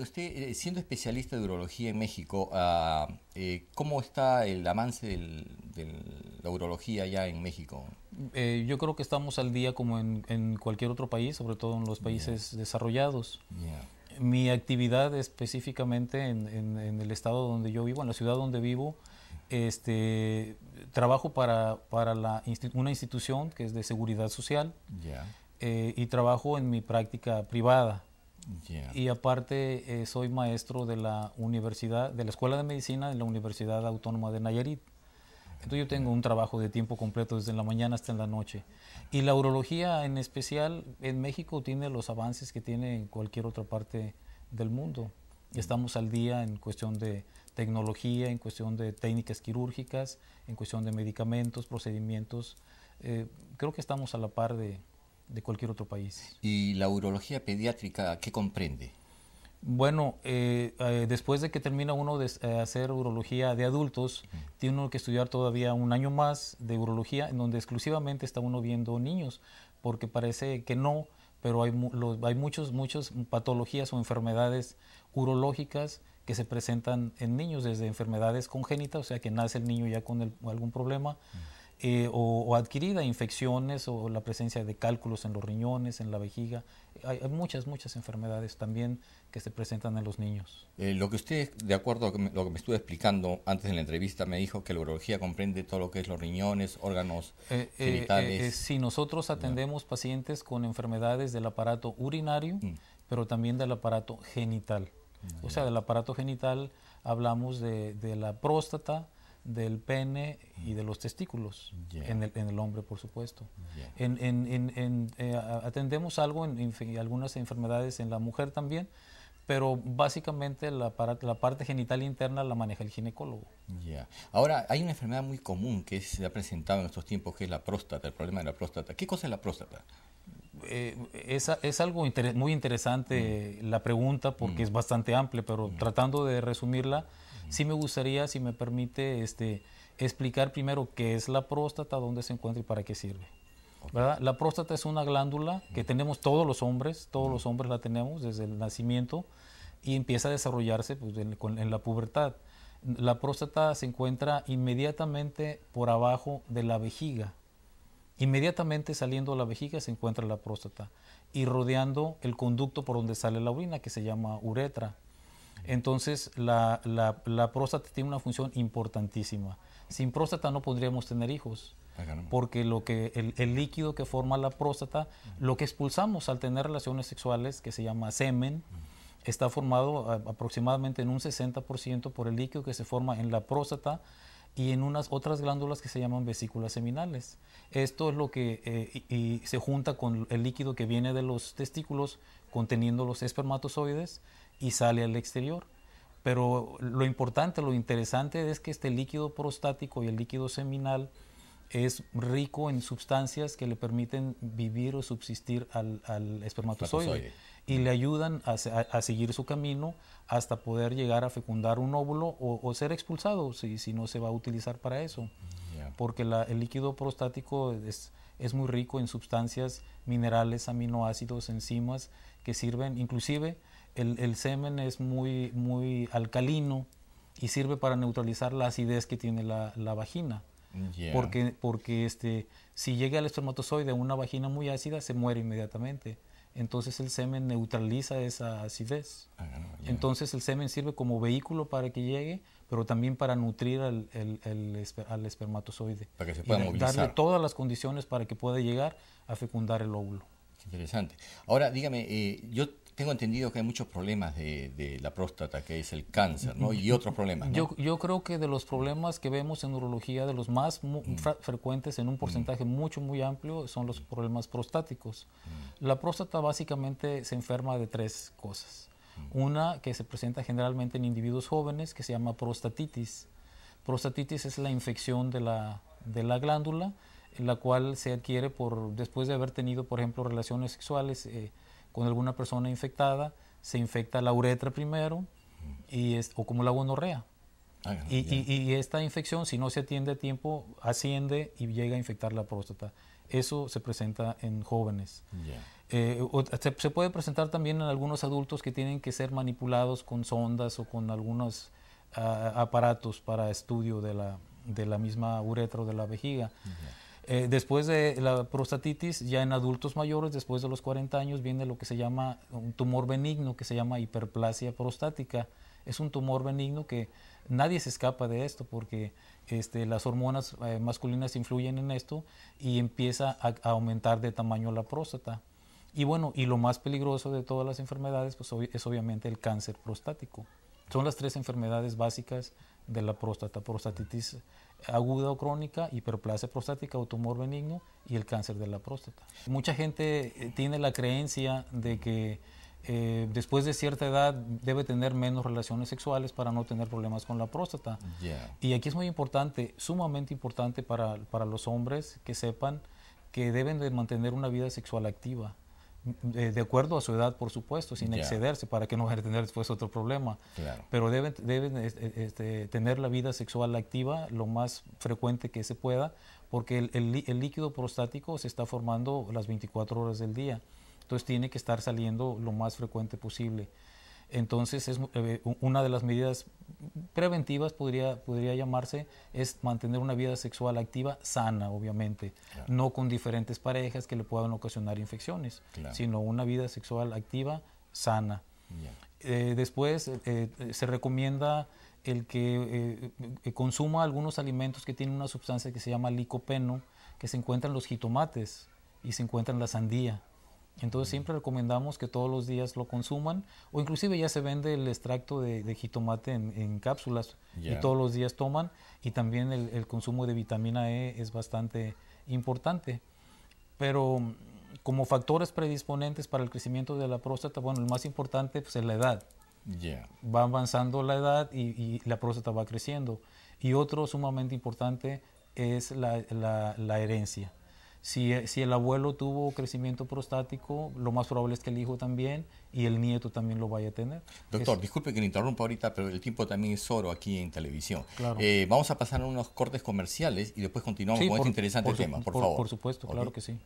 usted eh, siendo especialista de urología en México, ah, eh, ¿cómo está el avance de la urología ya en México? Eh, yo creo que estamos al día como en, cualquier otro país, sobre todo en los países desarrollados. Mi actividad específicamente en, el estado donde yo vivo, en la ciudad donde vivo, este, trabajo para, una institución que es de seguridad social y trabajo en mi práctica privada. Y aparte eh, soy maestro de la universidad, de la Escuela de Medicina de la Universidad Autónoma de Nayarit. Entonces yo tengo un trabajo de tiempo completo desde la mañana hasta la noche. Y la urología en especial en México tiene los avances que tiene en cualquier otra parte del mundo. Estamos al día en cuestión de tecnología, en cuestión de técnicas quirúrgicas, en cuestión de medicamentos, procedimientos. Eh, creo que estamos a la par de, de cualquier otro país. ¿Y la urología pediátrica qué comprende? Bueno, eh, eh, después de que termina uno de eh, hacer urología de adultos, tiene uno que estudiar todavía un año más de urología, en donde exclusivamente está uno viendo niños, porque parece que no, pero hay, los, muchas muchos patologías o enfermedades urológicas que se presentan en niños, desde enfermedades congénitas, o sea que nace el niño ya con algún problema. Eh, o, adquirida, infecciones o la presencia de cálculos en los riñones, en la vejiga. Hay, muchas, muchas enfermedades también que se presentan en los niños. Eh, lo que usted, de acuerdo a lo que me estuve explicando antes en la entrevista, me dijo que la urología comprende todo lo que es los riñones, órganos eh, genitales. si nosotros atendemos pacientes con enfermedades del aparato urinario, mm. pero también del aparato genital. Mm, o sea, del aparato genital hablamos de, de la próstata, del pene y de los testículos en, el, hombre, por supuesto. En, eh, atendemos algo en, algunas enfermedades en la mujer también, pero básicamente la, parte genital interna la maneja el ginecólogo. Ahora, hay una enfermedad muy común que se ha presentado en estos tiempos, que es la próstata, el problema de la próstata. ¿Qué cosa es la próstata? Eh, es, es, algo muy interesante mm. la pregunta porque mm. es bastante amplia, pero mm. tratando de resumirla, Sí me gustaría, si me permite, este, explicar primero qué es la próstata, dónde se encuentra y para qué sirve. La próstata es una glándula que tenemos todos los hombres, todos los hombres la tenemos desde el nacimiento y empieza a desarrollarse pues, en, en, la pubertad. La próstata se encuentra inmediatamente por abajo de la vejiga. Inmediatamente saliendo de la vejiga se encuentra la próstata y rodeando el conducto por donde sale la orina, que se llama uretra. Entonces, la, próstata tiene una función importantísima. Sin próstata no podríamos tener hijos, ah, porque lo que, el, el, líquido que forma la próstata, lo que expulsamos al tener relaciones sexuales, que se llama semen, está formado aproximadamente en un 60% por el líquido que se forma en la próstata y en unas otras glándulas que se llaman vesículas seminales. Esto es lo que eh, se junta con el líquido que viene de los testículos conteniendo los espermatozoides y sale al exterior. Pero lo importante, lo interesante es que este líquido prostático y el líquido seminal es rico en sustancias que le permiten vivir o subsistir al, al Espermatozoide y le ayudan a, seguir su camino hasta poder llegar a fecundar un óvulo o, ser expulsado si, si, no se va a utilizar para eso. Porque el líquido prostático es, es muy rico en sustancias, minerales, aminoácidos, enzimas que sirven, inclusive el, semen es muy, muy alcalino y sirve para neutralizar la acidez que tiene la, vagina. Porque, porque este, si llega el espermatozoide a una vagina muy ácida, se muere inmediatamente entonces el semen neutraliza esa acidez. Ah, entonces el semen sirve como vehículo para que llegue, pero también para nutrir al, espermatozoide. Para que se pueda y Darle todas las condiciones para que pueda llegar a fecundar el óvulo. interesante. Ahora, dígame, eh, yo tengo entendido que hay muchos problemas de, la próstata, que es el cáncer, ¿no? Y otros problemas, Yo, yo, creo que de los problemas que vemos en urología, de los más mm. frecuentes en un mm. porcentaje mucho, muy amplio, son los problemas prostáticos. Mm. La próstata básicamente se enferma de tres cosas. Una que se presenta generalmente en individuos jóvenes, que se llama prostatitis. Prostatitis es la infección de la, de la glándula, la cual se adquiere por, después de haber tenido, por ejemplo, relaciones sexuales. Eh, con alguna persona infectada, se infecta la uretra primero y es, o como la gonorrea. Ah, y, esta infección, si no se atiende a tiempo, asciende y llega a infectar la próstata. Eso se presenta en jóvenes. Eh, se, puede presentar también en algunos adultos que tienen que ser manipulados con sondas o con algunos ah, aparatos para estudio de la, de la misma uretra o de la vejiga. Eh, después de la prostatitis, ya en adultos mayores, después de los 40 años, viene lo que se llama un tumor benigno, que se llama hiperplasia prostática. Es un tumor benigno que nadie se escapa de esto porque este, las hormonas eh, masculinas influyen en esto y empieza a, aumentar de tamaño la próstata. Y bueno, y lo más peligroso de todas las enfermedades pues, es obviamente el cáncer prostático. Son las tres enfermedades básicas de la próstata, prostatitis aguda o crónica, hiperplasia prostática o tumor benigno y el cáncer de la próstata. Mucha gente eh, tiene la creencia de que eh, después de cierta edad debe tener menos relaciones sexuales para no tener problemas con la próstata. Y aquí es muy importante, sumamente importante para, para los hombres que sepan que deben mantener una vida sexual activa. De, acuerdo a su edad, por supuesto, sin excederse, para que no vayan a tener después otro problema. Pero deben, e, este, tener la vida sexual activa lo más frecuente que se pueda, porque el, el, líquido prostático se está formando las 24 horas del día. Entonces tiene que estar saliendo lo más frecuente posible. Entonces, es, eh, una de las medidas preventivas podría, llamarse es mantener una vida sexual activa sana, obviamente, no con diferentes parejas que le puedan ocasionar infecciones, sino una vida sexual activa sana. Eh, después, eh, se recomienda el que consuma algunos alimentos que tienen una sustancia que se llama licopeno, que se encuentra en los jitomates y se encuentra en la sandía. Entonces siempre recomendamos que todos los días lo consuman o inclusive ya se vende el extracto de, jitomate en, cápsulas y todos los días toman y también el, consumo de vitamina E es bastante importante. Pero como factores predisponentes para el crecimiento de la próstata, bueno, el más importante pues, es la edad. ya Va avanzando la edad y, la próstata va creciendo. Y otro sumamente importante es la herencia eh, si, el abuelo tuvo crecimiento prostático, lo más probable es que el hijo también y el nieto también lo vaya a tener. Doctor, disculpe que le interrumpa ahorita, pero el tiempo también es oro aquí en televisión. Eh, vamos a pasar a unos cortes comerciales y después continuamos con este interesante tema, por, favor. Por supuesto, claro que sí.